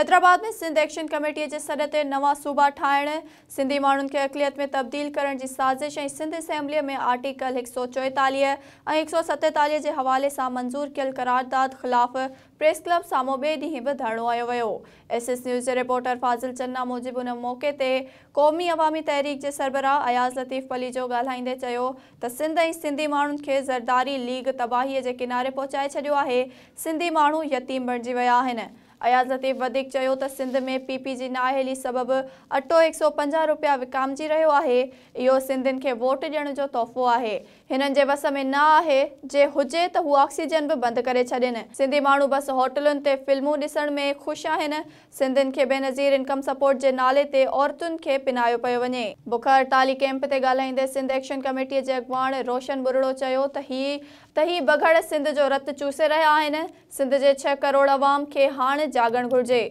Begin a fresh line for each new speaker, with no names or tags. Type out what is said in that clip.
हैदराबाद में Sindh action committee के सद से नवा सूबा ठाहिण सिंधी माण्हुनि खे अकिलियत में तब्दील करण जी साज़िश ऐं सिंध असेंबली में आर्टिकल एक सौ चोएतालीह एक सौ सतेतालीह के हवाले से मंजूर कल करारदाद खिलाफ प्रेस क्लब साम्हूं बे ॾींहुं भी धरण आयो वो एस एस न्यूज़ के रिपोर्टर फाजिल चन्ना मूजिब उन मौक़े ते क़ौमी अवामी तहरीक के सरबराह अयाज़ लतीफ़ पली जो ॻाल्हाईंदे चयो सिंध ऐं सिंधी माण्हुनि खे ज़रदारी लीग तबाही के किनारे पहुँचा छॾियो है सिंधी माण्हू यतीम बणजी विया अयाज अयाज़तीफ़ वधीक चयो त सिंध में पीपी जी नाहेली सबबु अटो हिकु सौ पंजाह रुपिया विकामिजी रहियो आहे इहो सिंधियुनि खे वोट ॾियण जो तोहफ़ो आहे हिननि जे वस में न आहे जे हुजे त हू ऑक्सीजन बि बंदि करे छॾनि सिंधी माण्हू बसि होटलुनि ते फिल्मूं ॾिसण में ख़ुशि आहिनि सिंधियुनि खे बेनज़ीर इनकम सपोर्ट जे नाले ते औरतुनि खे पिनायो पियो वञे बुखार ताली कैंप ते ॻाल्हाईंदे सिंध एक्शन जे अॻवान रोशन बुरड़ो चयो त ही त ई बगड़ सिंध जो रत चूसे रहिया आहिनि सिंध जे छह करोड़ आवाम खे हाणे जागरण घुर्जे